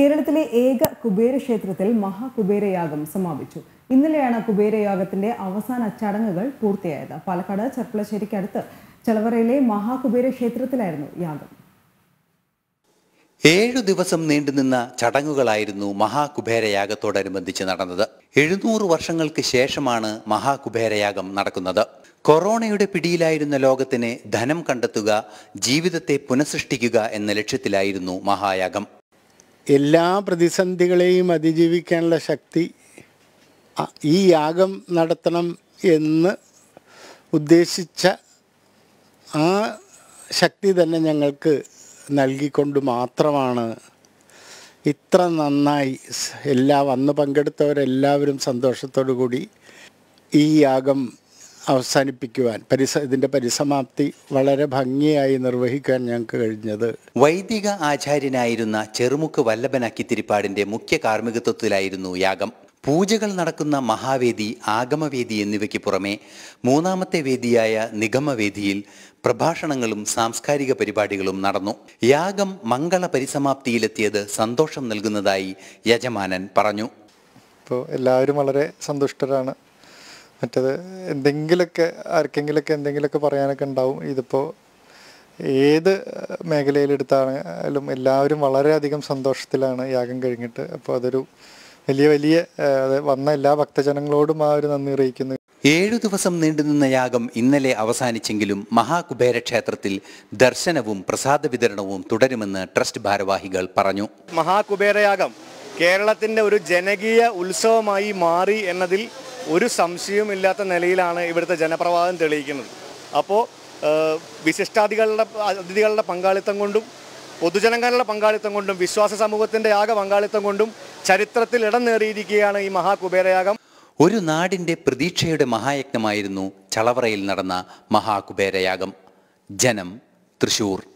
കേരളത്തിലെ ഏക കുബേരക്ഷേത്രത്തിൽ മഹാകുബേരയാഗം സമാപിച്ചു ഇന്നലെയാണ് കുബേരയാഗത്തിന്റെ അവസാന ചടങ്ങുകൾ പൂർത്തിയായത് പാലക്കാട് ചെർപ്പളശ്ശേരിക്കടുത്ത് ചെളവറയിലെ മഹാകുബേരക്ഷേത്രത്തിലായിരുന്നു യാഗം ഏഴു ദിവസം നീണ്ടുനിന്ന ചടങ്ങുകളായിരുന്നു മഹാകുബേരയാഗത്തോടനുബന്ധിച്ച് നടന്നത് എഴുന്നൂറ് വർഷങ്ങൾക്ക് ശേഷമാണ് മഹാകുബേരയാഗം നടക്കുന്നത് കൊറോണയുടെ പിടിയിലായിരുന്ന ലോകത്തിന് ധനം കണ്ടെത്തുക ജീവിതത്തെ പുനഃസൃഷ്ടിക്കുക എന്ന ലക്ഷ്യത്തിലായിരുന്നു മഹായാഗം എല്ലാ പ്രതിസന്ധികളെയും അതിജീവിക്കാനുള്ള ശക്തി ഈ യാഗം നടത്തണം എന്ന് ഉദ്ദേശിച്ച ആ ശക്തി തന്നെ ഞങ്ങൾക്ക് നൽകിക്കൊണ്ട് മാത്രമാണ് ഇത്ര നന്നായി എല്ലാ വന്ന് പങ്കെടുത്തവരെല്ലാവരും സന്തോഷത്തോടു കൂടി ഈ യാഗം അവസാനിപ്പിക്കുവാൻ പരിസ ഇതിൻ്റെ പരിസമാപ്തി വളരെ ഭംഗിയായി നിർവഹിക്കാൻ ഞങ്ങൾക്ക് കഴിഞ്ഞത് വൈദിക ആചാര്യനായിരുന്ന ചെറുമുക്ക് വല്ലഭനാക്കിത്തിരിപ്പാടിൻ്റെ മുഖ്യ കാർമ്മികത്വത്തിലായിരുന്നു യാഗം പൂജകൾ നടക്കുന്ന മഹാവേദി ആഗമവേദി എന്നിവയ്ക്ക് പുറമെ മൂന്നാമത്തെ വേദിയായ നിഗമവേദിയിൽ പ്രഭാഷണങ്ങളും സാംസ്കാരിക പരിപാടികളും നടന്നു യാഗം മംഗള പരിസമാപ്തിയിലെത്തിയത് സന്തോഷം നൽകുന്നതായി യജമാനൻ പറഞ്ഞു ഇപ്പോൾ എല്ലാവരും വളരെ സന്തുഷ്ടരാണ് മറ്റത് എന്തെങ്കിലുമൊക്കെ ആർക്കെങ്കിലുമൊക്കെ എന്തെങ്കിലുമൊക്കെ പറയാനൊക്കെ ഉണ്ടാവും ഇതിപ്പോൾ ഏത് മേഖലയിലെടുത്താണെങ്കിലും എല്ലാവരും വളരെയധികം സന്തോഷത്തിലാണ് യാഗം കഴിഞ്ഞിട്ട് അപ്പോൾ അതൊരു വലിയ വലിയ വന്ന എല്ലാ ഭക്തജനങ്ങളോടും ആ ഒരു നന്ദി അറിയിക്കുന്നു ഏഴു ദിവസം നീണ്ടുനിന്ന യാഗം ഇന്നലെ അവസാനിച്ചെങ്കിലും മഹാകുബേര ക്ഷേത്രത്തിൽ ദർശനവും പ്രസാദ വിതരണവും തുടരുമെന്ന് ട്രസ്റ്റ് ഭാരവാഹികൾ പറഞ്ഞു മഹാകുബേരയാഗം കേരളത്തിൻ്റെ ഒരു ജനകീയ ഉത്സവമായി മാറി എന്നതിൽ ഒരു സംശയമില്ലാത്ത നിലയിലാണ് ഇവിടുത്തെ ജനപ്രവാഹം തെളിയിക്കുന്നത് അപ്പോൾ വിശിഷ്ടാതികളുടെ അതിഥികളുടെ പങ്കാളിത്തം കൊണ്ടും പൊതുജനങ്ങളുടെ പങ്കാളിത്തം കൊണ്ടും വിശ്വാസ സമൂഹത്തിൻ്റെ ആകെ പങ്കാളിത്തം കൊണ്ടും ചരിത്രത്തിൽ ഇടം നേടിയിരിക്കുകയാണ് ഈ മഹാകുബേരയാഗം ഒരു നാടിൻ്റെ പ്രതീക്ഷയുടെ മഹായജ്ഞമായിരുന്നു ചളവറയിൽ നടന്ന മഹാകുബേരയാഗം ജനം തൃശൂർ